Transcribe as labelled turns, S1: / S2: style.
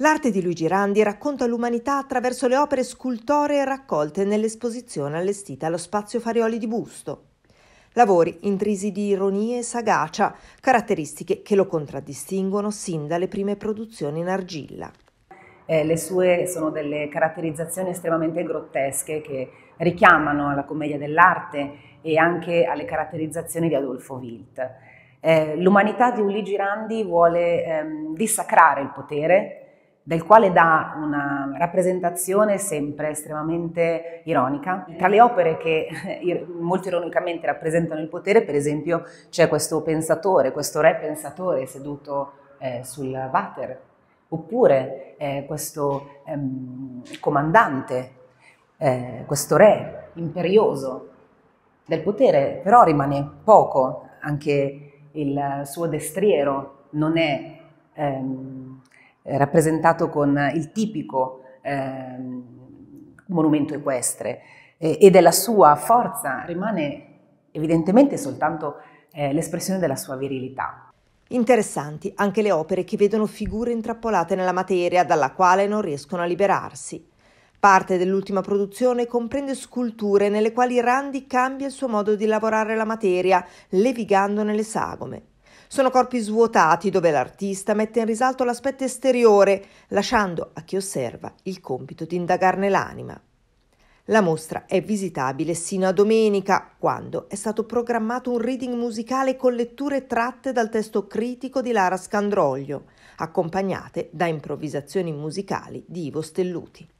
S1: L'arte di Luigi Randi racconta l'umanità attraverso le opere scultoree raccolte nell'esposizione allestita allo Spazio Farioli di Busto. Lavori intrisi di ironia e sagacia, caratteristiche che lo contraddistinguono sin dalle prime produzioni in argilla.
S2: Eh, le sue sono delle caratterizzazioni estremamente grottesche che richiamano alla commedia dell'arte e anche alle caratterizzazioni di Adolfo Wilt. Eh, l'umanità di Luigi Randi vuole ehm, dissacrare il potere, del quale dà una rappresentazione sempre estremamente ironica. Tra le opere che eh, molto ironicamente rappresentano il potere, per esempio, c'è questo pensatore, questo re pensatore seduto eh, sul water, oppure eh, questo ehm, comandante, eh, questo re imperioso del potere, però rimane poco, anche il suo destriero non è... Ehm, eh, rappresentato con eh, il tipico ehm, monumento equestre e della sua forza rimane evidentemente soltanto eh, l'espressione
S1: della sua virilità. Interessanti anche le opere che vedono figure intrappolate nella materia dalla quale non riescono a liberarsi. Parte dell'ultima produzione comprende sculture nelle quali Randi cambia il suo modo di lavorare la materia, levigandone le sagome. Sono corpi svuotati dove l'artista mette in risalto l'aspetto esteriore, lasciando a chi osserva il compito di indagarne l'anima. La mostra è visitabile sino a domenica, quando è stato programmato un reading musicale con letture tratte dal testo critico di Lara Scandroglio, accompagnate da improvvisazioni musicali di Ivo Stelluti.